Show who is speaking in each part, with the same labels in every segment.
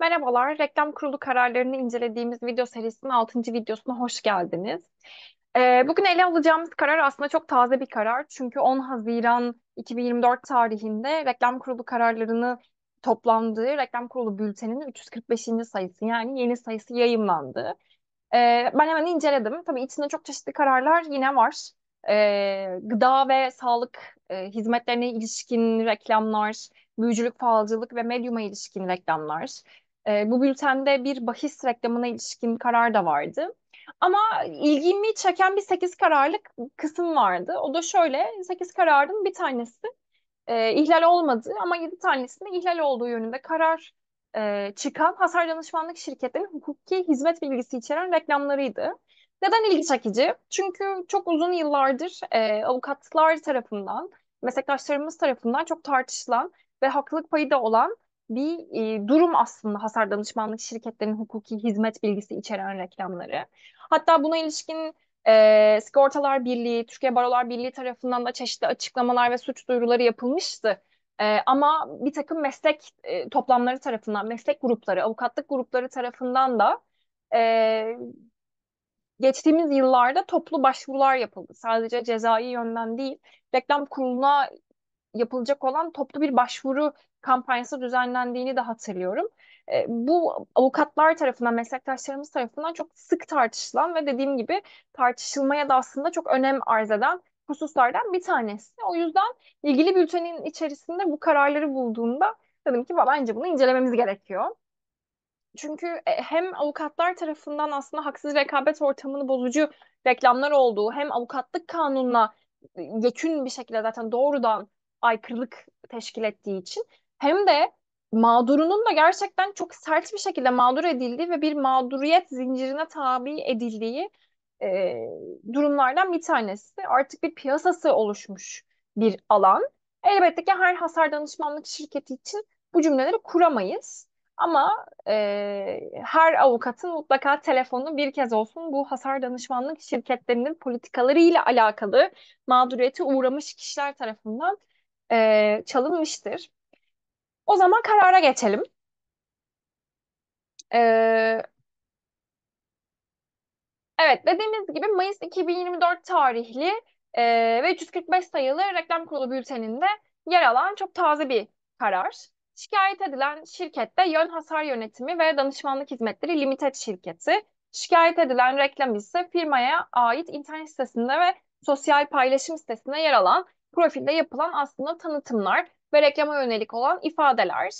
Speaker 1: Merhabalar, Reklam Kurulu kararlarını incelediğimiz video serisinin 6. videosuna hoş geldiniz. Ee, bugün ele alacağımız karar aslında çok taze bir karar. Çünkü 10 Haziran 2024 tarihinde Reklam Kurulu kararlarını toplandığı Reklam Kurulu bülteninin 345. sayısı yani yeni sayısı yayınlandı. Ee, ben hemen inceledim. Tabii içinde çok çeşitli kararlar yine var. Ee, gıda ve sağlık e, hizmetlerine ilişkin reklamlar, büyücülük, falcılık ve medyuma ilişkin reklamlar, e, bu bültende bir bahis reklamına ilişkin karar da vardı. Ama ilgimi çeken bir 8 kararlık kısım vardı. O da şöyle 8 kararın bir tanesi e, ihlal olmadı ama 7 tanesinde ihlal olduğu yönünde karar e, çıkan hasar danışmanlık şirketlerinin hukuki hizmet bilgisi içeren reklamlarıydı. Neden ilgi çekici? Çünkü çok uzun yıllardır e, avukatlar tarafından, meslektaşlarımız tarafından çok tartışılan ve haklılık payı da olan bir e, durum aslında hasar danışmanlık şirketlerinin hukuki hizmet bilgisi içeren reklamları. Hatta buna ilişkin e, Sigortalar Birliği, Türkiye Barolar Birliği tarafından da çeşitli açıklamalar ve suç duyuruları yapılmıştı. E, ama bir takım meslek e, toplamları tarafından, meslek grupları, avukatlık grupları tarafından da e, geçtiğimiz yıllarda toplu başvurular yapıldı. Sadece cezai yönden değil, reklam kuruluna yapılacak olan toplu bir başvuru kampanyası düzenlendiğini de hatırlıyorum. E, bu avukatlar tarafından, meslektaşlarımız tarafından çok sık tartışılan ve dediğim gibi tartışılmaya da aslında çok önem arz eden hususlardan bir tanesi. O yüzden ilgili bültenin içerisinde bu kararları bulduğunda dedim ki bence bunu incelememiz gerekiyor. Çünkü e, hem avukatlar tarafından aslında haksız rekabet ortamını bozucu reklamlar olduğu hem avukatlık kanununa e, yekün bir şekilde zaten doğrudan aykırılık teşkil ettiği için hem de mağdurunun da gerçekten çok sert bir şekilde mağdur edildiği ve bir mağduriyet zincirine tabi edildiği e, durumlardan bir tanesi. Artık bir piyasası oluşmuş bir alan. Elbette ki her hasar danışmanlık şirketi için bu cümleleri kuramayız. Ama e, her avukatın mutlaka telefonu bir kez olsun bu hasar danışmanlık şirketlerinin politikalarıyla alakalı mağduriyete uğramış kişiler tarafından e, çalınmıştır. O zaman karara geçelim. Ee, evet dediğimiz gibi Mayıs 2024 tarihli e, ve 345 sayılı reklam kurulu bülteninde yer alan çok taze bir karar. Şikayet edilen şirkette yön hasar yönetimi ve danışmanlık hizmetleri limited şirketi. Şikayet edilen reklam ise firmaya ait internet sitesinde ve sosyal paylaşım sitesinde yer alan profilde yapılan aslında tanıtımlar ve reklama yönelik olan ifadeler.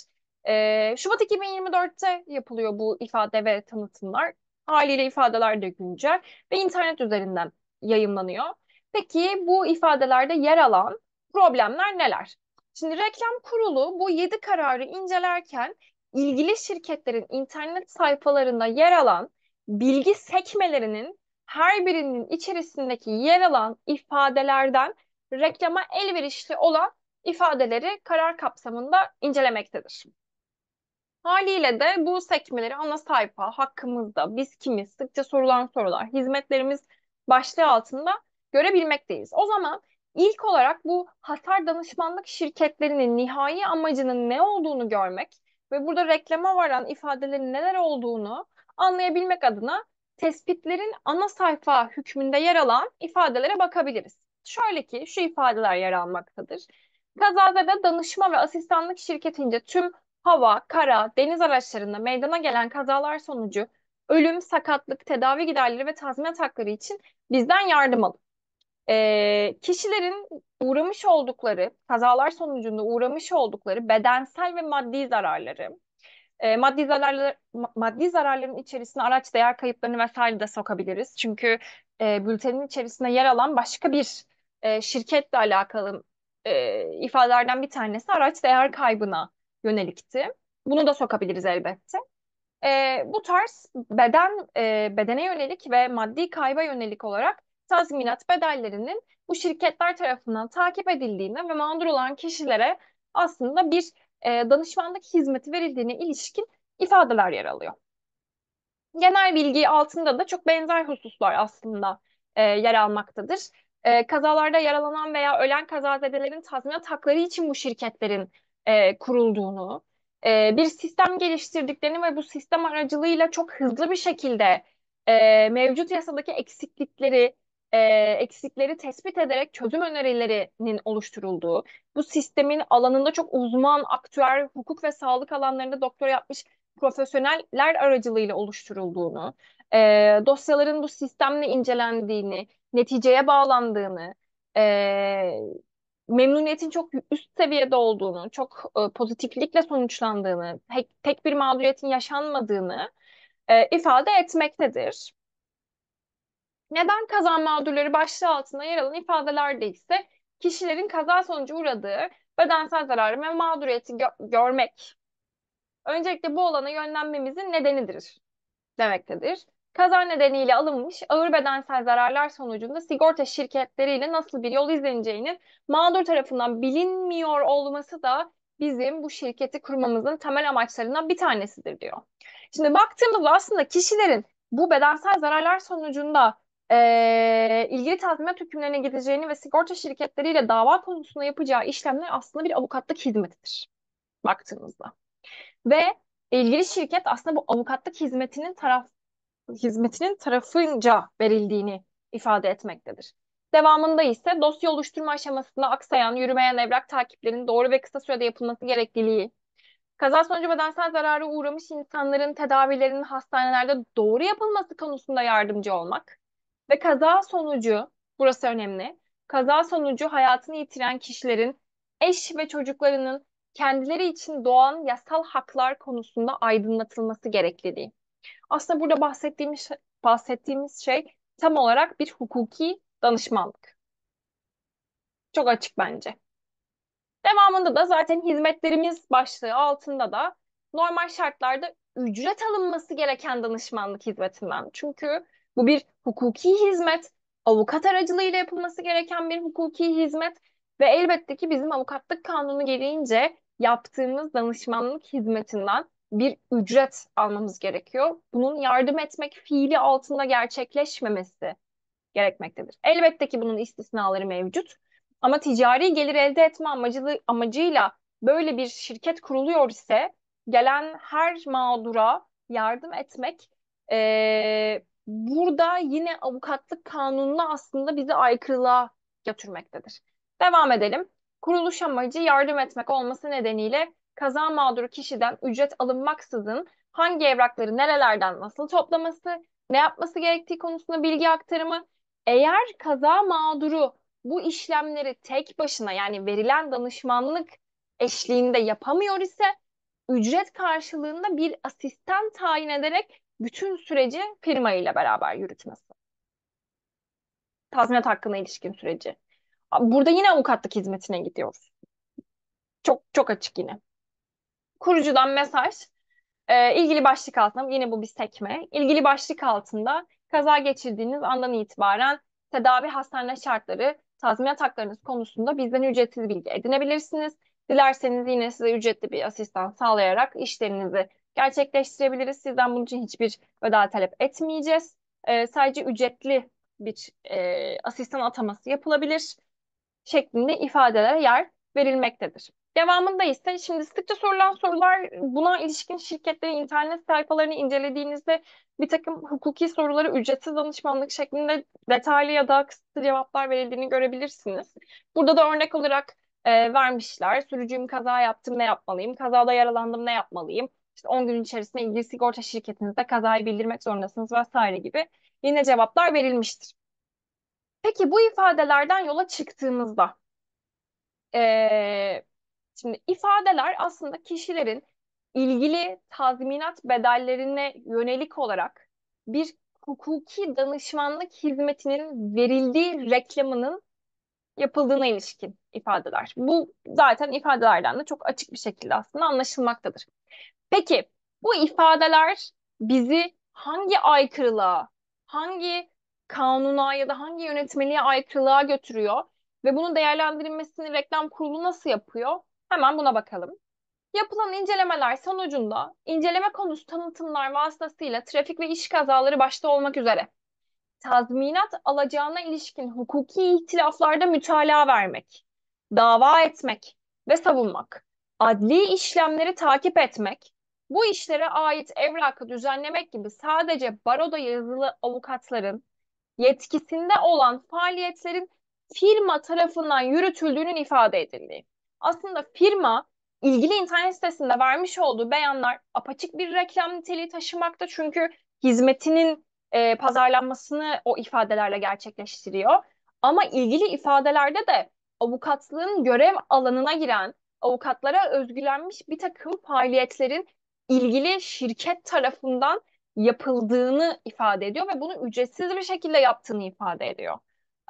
Speaker 1: Ee, Şubat 2024'te yapılıyor bu ifade ve tanıtımlar. Haliyle ifadeler de güncel ve internet üzerinden yayınlanıyor. Peki bu ifadelerde yer alan problemler neler? Şimdi reklam kurulu bu 7 kararı incelerken ilgili şirketlerin internet sayfalarında yer alan bilgi sekmelerinin her birinin içerisindeki yer alan ifadelerden reklama elverişli olan ifadeleri karar kapsamında incelemektedir. Haliyle de bu sekmeleri ana sayfa, hakkımızda, biz kimiz, sıkça sorulan sorular, hizmetlerimiz başlığı altında görebilmekteyiz. O zaman ilk olarak bu hasar danışmanlık şirketlerinin nihai amacının ne olduğunu görmek ve burada reklama varan ifadelerin neler olduğunu anlayabilmek adına tespitlerin ana sayfa hükmünde yer alan ifadelere bakabiliriz. Şöyle ki şu ifadeler yer almaktadır. Kazazede danışma ve asistanlık şirketince tüm hava, kara, deniz araçlarında meydana gelen kazalar sonucu ölüm, sakatlık, tedavi giderleri ve tazminat hakları için bizden yardım alın. E, kişilerin uğramış oldukları, kazalar sonucunda uğramış oldukları bedensel ve maddi zararları, e, maddi zararlar maddi zararların içerisine araç değer kayıplarını vesaire de sokabiliriz. Çünkü e, bültenin içerisinde yer alan başka bir e, şirketle alakalı e, ifadelerden bir tanesi araç değer kaybına yönelikti. Bunu da sokabiliriz elbette. E, bu tarz beden e, bedene yönelik ve maddi kayba yönelik olarak tazminat bedellerinin bu şirketler tarafından takip edildiğine ve mağdur olan kişilere aslında bir e, danışmanlık hizmeti verildiğine ilişkin ifadeler yer alıyor. Genel bilgi altında da çok benzer hususlar aslında e, yer almaktadır e, kazalarda yaralanan veya ölen kazazedelerin tazminat hakları için bu şirketlerin e, kurulduğunu, e, bir sistem geliştirdiklerini ve bu sistem aracılığıyla çok hızlı bir şekilde e, mevcut yasadaki eksiklikleri e, eksikleri tespit ederek çözüm önerilerinin oluşturulduğu, bu sistemin alanında çok uzman, aktüer, hukuk ve sağlık alanlarında doktora yapmış profesyoneller aracılığıyla oluşturulduğunu, e, dosyaların bu sistemle incelendiğini, neticeye bağlandığını, e, memnuniyetin çok üst seviyede olduğunu, çok e, pozitiflikle sonuçlandığını, tek, tek bir mağduriyetin yaşanmadığını e, ifade etmektedir. Neden kazan mağdurları başlığı altında yer alan ifadelerde ise kişilerin kaza sonucu uğradığı bedensel zararı ve mağduriyeti gö görmek. Öncelikle bu olana yönlenmemizin nedenidir demektedir. Kaza nedeniyle alınmış ağır bedensel zararlar sonucunda sigorta şirketleriyle nasıl bir yol izleneceğini mağdur tarafından bilinmiyor olması da bizim bu şirketi kurmamızın temel amaçlarından bir tanesidir diyor. Şimdi baktığımızda aslında kişilerin bu bedensel zararlar sonucunda e, ilgili tazminat hükümlerine gideceğini ve sigorta şirketleriyle dava konusunda yapacağı işlemler aslında bir avukatlık hizmetidir baktığımızda. Ve ilgili şirket aslında bu avukatlık hizmetinin taraf hizmetinin tarafınca verildiğini ifade etmektedir. Devamında ise dosya oluşturma aşamasında aksayan, yürümeyen evrak takiplerinin doğru ve kısa sürede yapılması gerekliliği, kaza sonucu bedensel zarara uğramış insanların tedavilerinin hastanelerde doğru yapılması konusunda yardımcı olmak ve kaza sonucu, burası önemli, kaza sonucu hayatını yitiren kişilerin eş ve çocuklarının kendileri için doğan yasal haklar konusunda aydınlatılması gerekliliği. Aslında burada bahsettiğimiz şey, bahsettiğimiz şey tam olarak bir hukuki danışmanlık. Çok açık bence. Devamında da zaten hizmetlerimiz başlığı altında da normal şartlarda ücret alınması gereken danışmanlık hizmetinden. Çünkü bu bir hukuki hizmet, avukat aracılığıyla yapılması gereken bir hukuki hizmet ve elbette ki bizim avukatlık kanunu gereğince yaptığımız danışmanlık hizmetinden bir ücret almamız gerekiyor. Bunun yardım etmek fiili altında gerçekleşmemesi gerekmektedir. Elbette ki bunun istisnaları mevcut. Ama ticari gelir elde etme amacılı, amacıyla böyle bir şirket kuruluyor ise gelen her mağdura yardım etmek e, burada yine avukatlık kanununa aslında bizi aykırılığa götürmektedir. Devam edelim. Kuruluş amacı yardım etmek olması nedeniyle kaza mağduru kişiden ücret alınmaksızın hangi evrakları nerelerden nasıl toplaması, ne yapması gerektiği konusunda bilgi aktarımı. Eğer kaza mağduru bu işlemleri tek başına yani verilen danışmanlık eşliğinde yapamıyor ise ücret karşılığında bir asistan tayin ederek bütün süreci firma ile beraber yürütmesi. Tazminat hakkına ilişkin süreci. Burada yine avukatlık hizmetine gidiyoruz. Çok çok açık yine. Kurucudan mesaj. E, ilgili başlık altında yine bu bir sekme. Ilgili başlık altında kaza geçirdiğiniz andan itibaren tedavi hastane şartları, tazminat haklarınız konusunda bizden ücretsiz bilgi edinebilirsiniz. Dilerseniz yine size ücretli bir asistan sağlayarak işlerinizi gerçekleştirebiliriz. Sizden bunun için hiçbir ödel talep etmeyeceğiz. E, sadece ücretli bir e, asistan ataması yapılabilir şeklinde ifadelere yer verilmektedir. Devamında ise şimdi sıkça sorulan sorular buna ilişkin şirketlerin internet sayfalarını incelediğinizde bir takım hukuki soruları ücretsiz danışmanlık şeklinde detaylı ya da kısıtlı cevaplar verildiğini görebilirsiniz. Burada da örnek olarak e, vermişler. Sürücüyüm kaza yaptım ne yapmalıyım? Kazada yaralandım ne yapmalıyım? İşte 10 gün içerisinde ilgili sigorta şirketinizde kazayı bildirmek zorundasınız vesaire gibi yine cevaplar verilmiştir. Peki bu ifadelerden yola çıktığımızda e, Şimdi ifadeler aslında kişilerin ilgili tazminat bedellerine yönelik olarak bir hukuki danışmanlık hizmetinin verildiği reklamının yapıldığına ilişkin ifadeler. Bu zaten ifadelerden de çok açık bir şekilde aslında anlaşılmaktadır. Peki bu ifadeler bizi hangi aykırılığa, hangi kanuna ya da hangi yönetmeliğe aykırılığa götürüyor ve bunun değerlendirilmesini reklam kurulu nasıl yapıyor? Hemen buna bakalım. Yapılan incelemeler sonucunda inceleme konusu tanıtımlar vasıtasıyla trafik ve iş kazaları başta olmak üzere tazminat alacağına ilişkin hukuki ihtilaflarda mütalaa vermek, dava etmek ve savunmak, adli işlemleri takip etmek, bu işlere ait evrakı düzenlemek gibi sadece baroda yazılı avukatların yetkisinde olan faaliyetlerin firma tarafından yürütüldüğünün ifade edildiği aslında firma ilgili internet sitesinde vermiş olduğu beyanlar apaçık bir reklam niteliği taşımakta. Çünkü hizmetinin e, pazarlanmasını o ifadelerle gerçekleştiriyor. Ama ilgili ifadelerde de avukatlığın görev alanına giren avukatlara özgülenmiş bir takım faaliyetlerin ilgili şirket tarafından yapıldığını ifade ediyor ve bunu ücretsiz bir şekilde yaptığını ifade ediyor.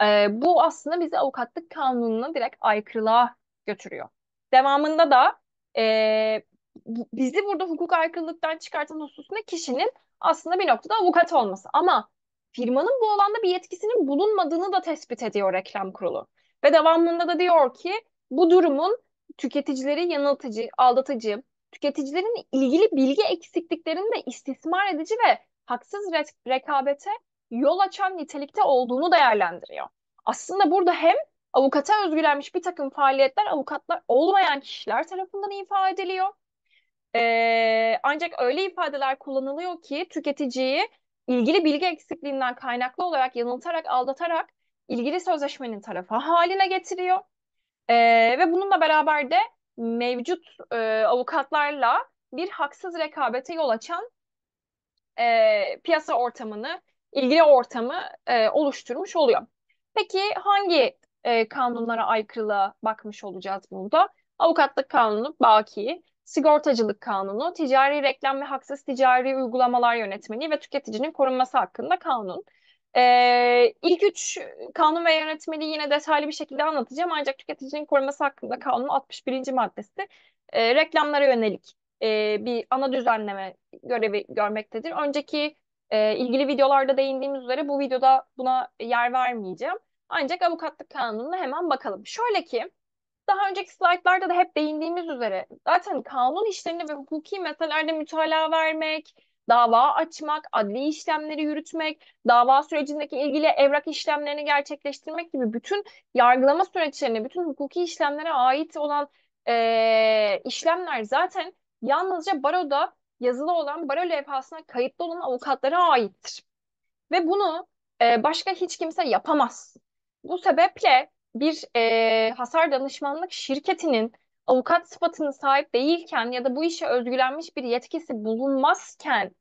Speaker 1: E, bu aslında bizi avukatlık kanununa direkt aykırılığa götürüyor. Devamında da e, bizi burada hukuk aykırılıktan çıkartan hususunda kişinin aslında bir noktada avukat olması. Ama firmanın bu alanda bir yetkisinin bulunmadığını da tespit ediyor reklam kurulu. Ve devamında da diyor ki bu durumun tüketicileri yanıltıcı, aldatıcı, tüketicilerin ilgili bilgi eksikliklerini de istismar edici ve haksız re rekabete yol açan nitelikte olduğunu değerlendiriyor. Aslında burada hem avukata özgülenmiş bir takım faaliyetler avukatlar olmayan kişiler tarafından ifade ediliyor. Ee, ancak öyle ifadeler kullanılıyor ki tüketiciyi ilgili bilgi eksikliğinden kaynaklı olarak yanıltarak, aldatarak ilgili sözleşmenin tarafı haline getiriyor. Ee, ve bununla beraber de mevcut e, avukatlarla bir haksız rekabete yol açan e, piyasa ortamını, ilgili ortamı e, oluşturmuş oluyor. Peki hangi e, kanunlara aykırılığa bakmış olacağız burada. Avukatlık kanunu baki, sigortacılık kanunu, ticari reklam ve haksız ticari uygulamalar yönetmeliği ve tüketicinin korunması hakkında kanun. Ee, ilk üç kanun ve yönetmeliği yine detaylı bir şekilde anlatacağım. Ancak tüketicinin korunması hakkında kanunun 61. maddesi e, reklamlara yönelik e, bir ana düzenleme görevi görmektedir. Önceki e, ilgili videolarda değindiğimiz üzere bu videoda buna yer vermeyeceğim. Ancak avukatlık kanununa hemen bakalım. Şöyle ki daha önceki slaytlarda da hep değindiğimiz üzere zaten kanun işlerini ve hukuki meselelerde mütalaa vermek, dava açmak, adli işlemleri yürütmek, dava sürecindeki ilgili evrak işlemlerini gerçekleştirmek gibi bütün yargılama süreçlerine, bütün hukuki işlemlere ait olan e, işlemler zaten yalnızca baroda yazılı olan baro levhasına kayıtlı olan avukatlara aittir. Ve bunu e, başka hiç kimse yapamaz. Bu sebeple bir e, hasar danışmanlık şirketinin avukat sıfatını sahip değilken ya da bu işe özgülenmiş bir yetkisi bulunmazken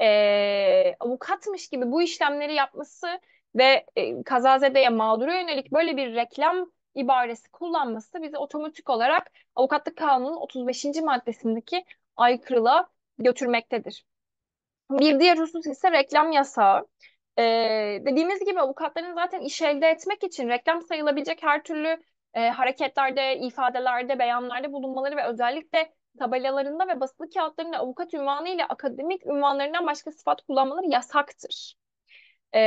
Speaker 1: e, avukatmış gibi bu işlemleri yapması ve e, kazazedeye mağdura yönelik böyle bir reklam ibaresi kullanması bizi otomatik olarak avukatlık kanunun 35. maddesindeki aykırılığa götürmektedir. Bir diğer husus ise reklam yasağı. E, dediğimiz gibi avukatların zaten iş elde etmek için reklam sayılabilecek her türlü e, hareketlerde, ifadelerde, beyanlarda bulunmaları ve özellikle tabelalarında ve basılı kağıtlarında avukat ünvanı ile akademik ünvanlarından başka sıfat kullanmaları yasaktır. E,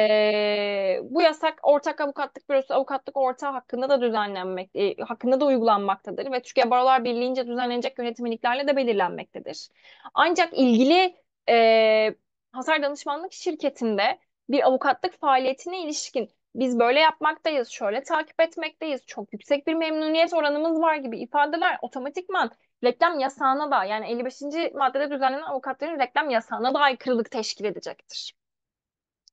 Speaker 1: bu yasak ortak avukatlık bürosu avukatlık ortağı hakkında da düzenlenmek e, hakkında da uygulanmaktadır ve Türkiye Barolar Birliği'nce düzenlenecek yönetmeliklerle de belirlenmektedir. Ancak ilgili e, hasar danışmanlık şirketinde bir avukatlık faaliyetine ilişkin biz böyle yapmaktayız, şöyle takip etmekteyiz, çok yüksek bir memnuniyet oranımız var gibi ifadeler otomatikman reklam yasağına da yani 55. maddede düzenlenen avukatların reklam yasağına da aykırılık teşkil edecektir.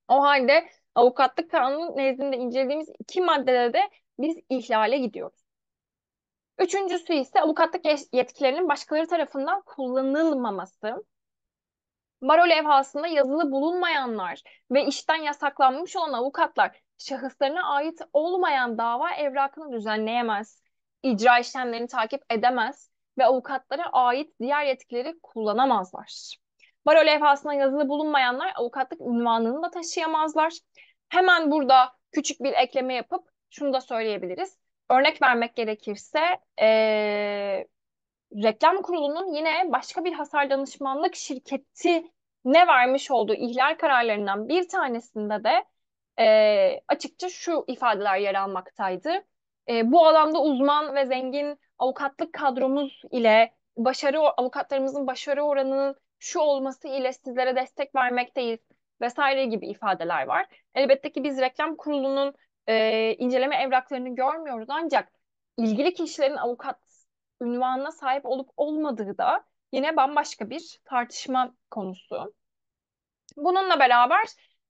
Speaker 1: O halde avukatlık kanunun nezdinde incelediğimiz iki maddede de biz ihlale gidiyoruz. Üçüncüsü ise avukatlık yetkilerinin başkaları tarafından kullanılmaması. Baro levhasında yazılı bulunmayanlar ve işten yasaklanmış olan avukatlar şahıslarına ait olmayan dava evrakını düzenleyemez, icra işlemlerini takip edemez ve avukatlara ait diğer yetkileri kullanamazlar. Baro levhasına yazılı bulunmayanlar avukatlık unvanını da taşıyamazlar. Hemen burada küçük bir ekleme yapıp şunu da söyleyebiliriz. Örnek vermek gerekirse ee, reklam kurulunun yine başka bir hasar danışmanlık şirketi ne vermiş olduğu ihlal kararlarından bir tanesinde de e, açıkça şu ifadeler yer almaktaydı. E, bu alanda uzman ve zengin avukatlık kadromuz ile başarı avukatlarımızın başarı oranının şu olması ile sizlere destek vermekteyiz vesaire gibi ifadeler var. Elbette ki biz reklam kurulunun e, inceleme evraklarını görmüyoruz ancak ilgili kişilerin avukat ünvanına sahip olup olmadığı da yine bambaşka bir tartışma konusu. Bununla beraber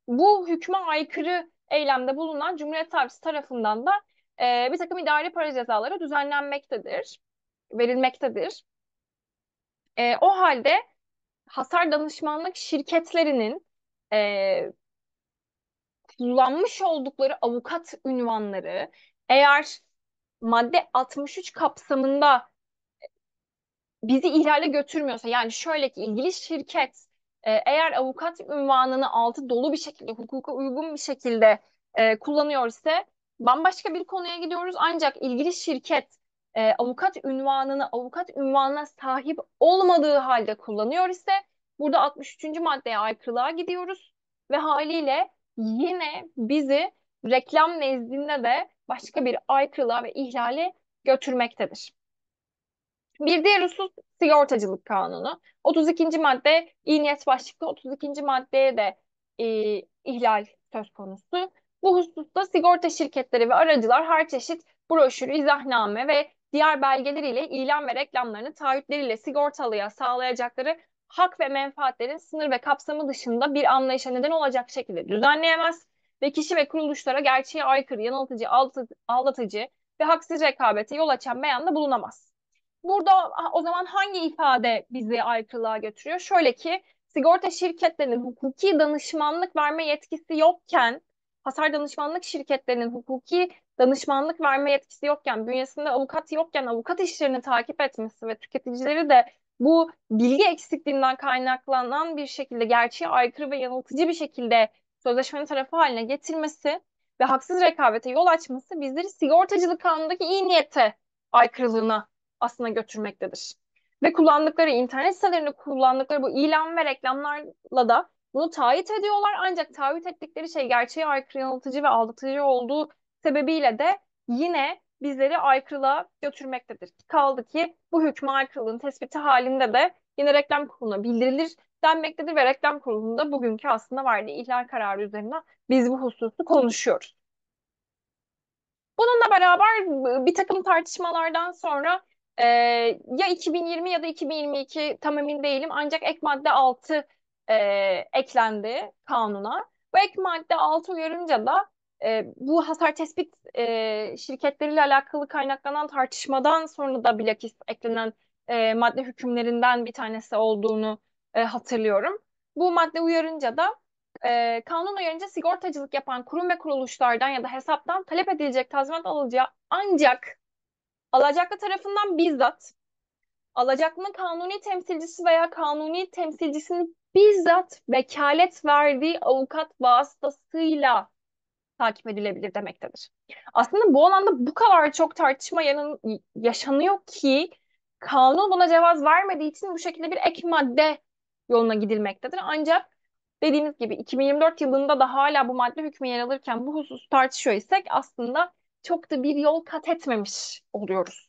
Speaker 1: bu hükme aykırı eylemde bulunan Cumhuriyet Savcısı tarafından da e, bir takım idari para cezaları düzenlenmektedir, verilmektedir. E, o halde hasar danışmanlık şirketlerinin e, kullanmış oldukları avukat ünvanları eğer madde 63 kapsamında bizi ihlale götürmüyorsa yani şöyle ki ilgili şirket e, eğer avukat ünvanını altı dolu bir şekilde hukuka uygun bir şekilde e, kullanıyor bambaşka bir konuya gidiyoruz ancak ilgili şirket e, avukat ünvanını avukat ünvanına sahip olmadığı halde kullanıyor ise burada 63. maddeye aykırılığa gidiyoruz ve haliyle yine bizi reklam nezdinde de başka bir aykırılığa ve ihlale götürmektedir. Bir diğer husus sigortacılık kanunu. 32. madde iyi niyet başlıklı 32. maddeye de e, ihlal söz konusu. Bu hususta sigorta şirketleri ve aracılar her çeşit broşür, izahname ve diğer belgeleriyle ilan ve reklamlarını taahhütleriyle sigortalıya sağlayacakları hak ve menfaatlerin sınır ve kapsamı dışında bir anlayışa neden olacak şekilde düzenleyemez ve kişi ve kuruluşlara gerçeğe aykırı, yanıltıcı, aldatıcı ve haksız rekabete yol açan beyanda bulunamaz. Burada o zaman hangi ifade bizi aykırılığa götürüyor? Şöyle ki sigorta şirketlerinin hukuki danışmanlık verme yetkisi yokken hasar danışmanlık şirketlerinin hukuki danışmanlık verme yetkisi yokken, bünyesinde avukat yokken avukat işlerini takip etmesi ve tüketicileri de bu bilgi eksikliğinden kaynaklanan bir şekilde gerçeğe aykırı ve yanıltıcı bir şekilde sözleşmenin tarafı haline getirmesi ve haksız rekabete yol açması bizleri sigortacılık kanundaki iyi niyete aykırılığına aslına götürmektedir. Ve kullandıkları internet sitelerinde kullandıkları bu ilan ve reklamlarla da bunu taahhüt ediyorlar. Ancak taahhüt ettikleri şey gerçeğe aykırı yanıltıcı ve aldatıcı olduğu sebebiyle de yine bizleri aykırılığa götürmektedir. Kaldı ki bu hükme aykırılığın tespiti halinde de yine reklam kuruluna bildirilir denmektedir ve reklam kurulunda bugünkü aslında verdiği ihlal kararı üzerine biz bu hususu konuşuyoruz. Bununla beraber bir takım tartışmalardan sonra ee, ya 2020 ya da 2022 tam emin değilim ancak ek madde 6 e, eklendi kanuna. Bu ek madde 6 uyarınca da e, bu hasar tespit e, şirketleriyle alakalı kaynaklanan tartışmadan sonra da bilakis eklenen e, madde hükümlerinden bir tanesi olduğunu e, hatırlıyorum. Bu madde uyarınca da e, kanun uyarınca sigortacılık yapan kurum ve kuruluşlardan ya da hesaptan talep edilecek tazminat alacağı ancak Alacaklı tarafından bizzat alacaklının kanuni temsilcisi veya kanuni temsilcisinin bizzat vekalet verdiği avukat vasıtasıyla takip edilebilir demektedir. Aslında bu alanda bu kadar çok tartışma yanın, yaşanıyor ki kanun buna cevaz vermediği için bu şekilde bir ek madde yoluna gidilmektedir. Ancak dediğimiz gibi 2024 yılında da hala bu madde hükmü yer alırken bu husus tartışıyor isek aslında çok da bir yol kat etmemiş oluyoruz.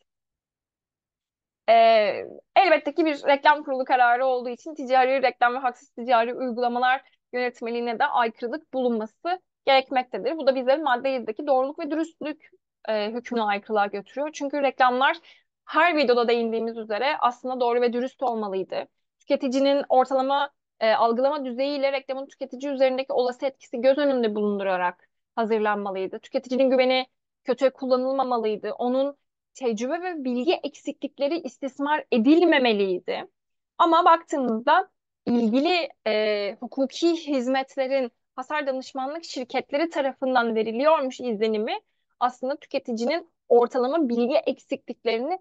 Speaker 1: Ee, elbette ki bir reklam kurulu kararı olduğu için ticari reklam ve haksız ticari uygulamalar yönetmeliğine de aykırılık bulunması gerekmektedir. Bu da bizlerin madde 7'deki doğruluk ve dürüstlük e, hükmüne aykırılığa götürüyor. Çünkü reklamlar her videoda değindiğimiz üzere aslında doğru ve dürüst olmalıydı. Tüketicinin ortalama e, algılama düzeyiyle reklamın tüketici üzerindeki olası etkisi göz önünde bulundurarak hazırlanmalıydı. Tüketicinin güveni kötüye kullanılmamalıydı. Onun tecrübe ve bilgi eksiklikleri istismar edilmemeliydi. Ama baktığımızda ilgili e, hukuki hizmetlerin hasar danışmanlık şirketleri tarafından veriliyormuş izlenimi aslında tüketicinin ortalama bilgi eksikliklerini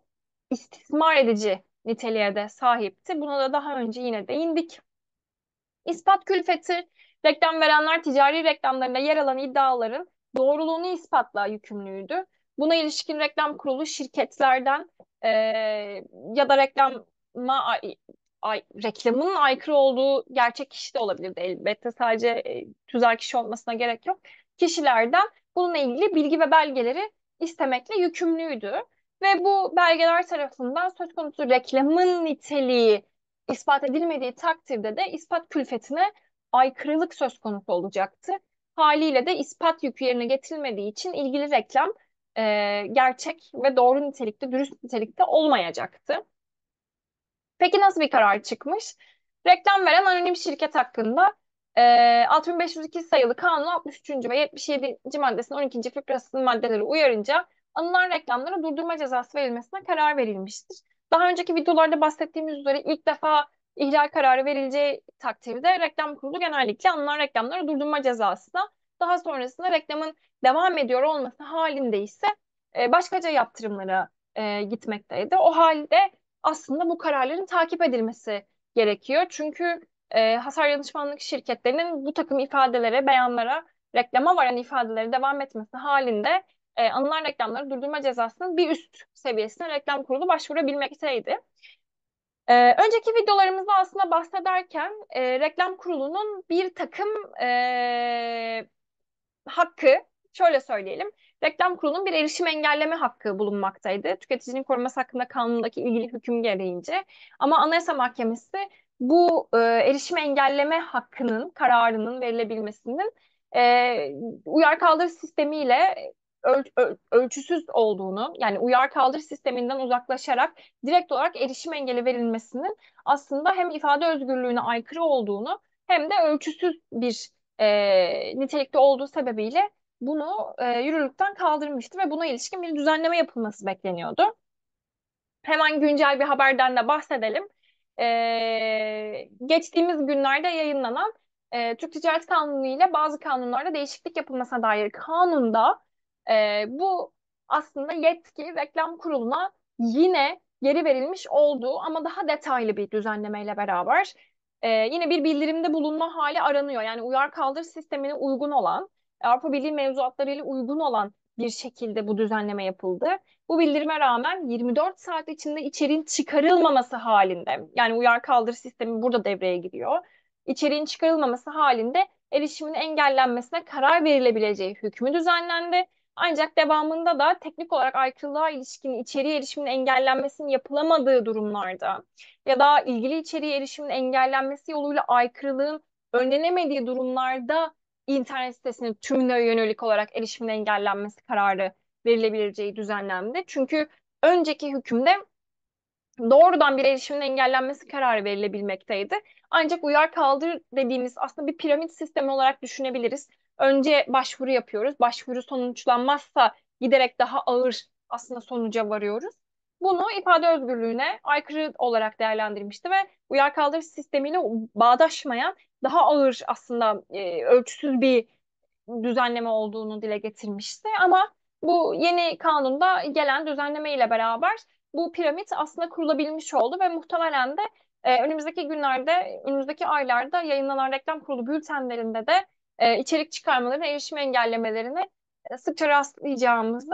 Speaker 1: istismar edici niteliğe de sahipti. Buna da daha önce yine değindik. İspat külfeti, reklam verenler ticari reklamlarında yer alan iddiaların doğruluğunu ispatla yükümlüydü. Buna ilişkin reklam kurulu şirketlerden e, ya da reklama ay, ay, reklamın aykırı olduğu gerçek kişi de olabilirdi elbette. Sadece e, tüzel kişi olmasına gerek yok. Kişilerden bununla ilgili bilgi ve belgeleri istemekle yükümlüydü. Ve bu belgeler tarafından söz konusu reklamın niteliği ispat edilmediği takdirde de ispat külfetine aykırılık söz konusu olacaktı haliyle de ispat yükü yerine getirilmediği için ilgili reklam e, gerçek ve doğru nitelikte, dürüst nitelikte olmayacaktı. Peki nasıl bir karar çıkmış? Reklam veren anonim şirket hakkında e, 6502 sayılı kanun 63. ve 77. maddesinin 12. fıkrasının maddeleri uyarınca anılan reklamlara durdurma cezası verilmesine karar verilmiştir. Daha önceki videolarda bahsettiğimiz üzere ilk defa İhlal kararı verileceği takdirde reklam kurulu genellikle alınan reklamları durdurma cezası da daha sonrasında reklamın devam ediyor olması halinde ise e, başkaca yaptırımlara e, gitmekteydi. O halde aslında bu kararların takip edilmesi gerekiyor. Çünkü e, hasar danışmanlık şirketlerinin bu takım ifadelere, beyanlara, reklama varan ifadelere devam etmesi halinde e, alınan reklamları durdurma cezasının bir üst seviyesine reklam kurulu başvurabilmekteydi. Ee, önceki videolarımızda aslında bahsederken e, reklam kurulunun bir takım e, hakkı, şöyle söyleyelim, reklam kurulunun bir erişim engelleme hakkı bulunmaktaydı. Tüketicinin koruması hakkında kanundaki ilgili hüküm gereğince. Ama Anayasa Mahkemesi bu e, erişim engelleme hakkının, kararının verilebilmesinin e, uyar kaldırı sistemiyle öl, öl, ölçüsüz olduğunu yani uyar kaldır sisteminden uzaklaşarak direkt olarak erişim engeli verilmesinin aslında hem ifade özgürlüğüne aykırı olduğunu hem de ölçüsüz bir e, nitelikte olduğu sebebiyle bunu e, yürürlükten kaldırmıştı ve buna ilişkin bir düzenleme yapılması bekleniyordu. Hemen güncel bir haberden de bahsedelim. E, geçtiğimiz günlerde yayınlanan e, Türk Ticaret Kanunu ile bazı kanunlarda değişiklik yapılmasına dair kanunda e, bu aslında yetki reklam kuruluna yine geri verilmiş olduğu ama daha detaylı bir düzenlemeyle beraber e, yine bir bildirimde bulunma hali aranıyor. Yani uyar kaldır sistemine uygun olan, Avrupa Birliği mevzuatlarıyla uygun olan bir şekilde bu düzenleme yapıldı. Bu bildirime rağmen 24 saat içinde içeriğin çıkarılmaması halinde, yani uyar kaldır sistemi burada devreye giriyor. İçeriğin çıkarılmaması halinde erişimin engellenmesine karar verilebileceği hükmü düzenlendi ancak devamında da teknik olarak aykırılığa ilişkin içeriye erişimin engellenmesinin yapılamadığı durumlarda ya da ilgili içeriye erişimin engellenmesi yoluyla aykırılığın önlenemediği durumlarda internet sitesinin tümüne yönelik olarak erişimin engellenmesi kararı verilebileceği düzenlemde. Çünkü önceki hükümde doğrudan bir erişimin engellenmesi kararı verilebilmekteydi. Ancak uyar kaldır dediğimiz aslında bir piramit sistemi olarak düşünebiliriz. Önce başvuru yapıyoruz. Başvuru sonuçlanmazsa giderek daha ağır aslında sonuca varıyoruz. Bunu ifade özgürlüğüne aykırı olarak değerlendirmişti ve uyar kaldır sistemiyle bağdaşmayan daha ağır aslında e, ölçüsüz bir düzenleme olduğunu dile getirmişti. Ama bu yeni kanunda gelen düzenleme ile beraber bu piramit aslında kurulabilmiş oldu ve muhtemelen de e, önümüzdeki günlerde, önümüzdeki aylarda yayınlanan reklam kurulu bültenlerinde de e, içerik çıkarmalarını, erişim engellemelerini e, sıkça rastlayacağımızı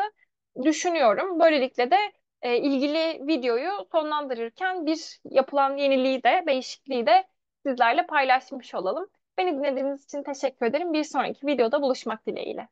Speaker 1: düşünüyorum. Böylelikle de e, ilgili videoyu sonlandırırken bir yapılan yeniliği de, değişikliği de sizlerle paylaşmış olalım. Beni dinlediğiniz için teşekkür ederim. Bir sonraki videoda buluşmak dileğiyle.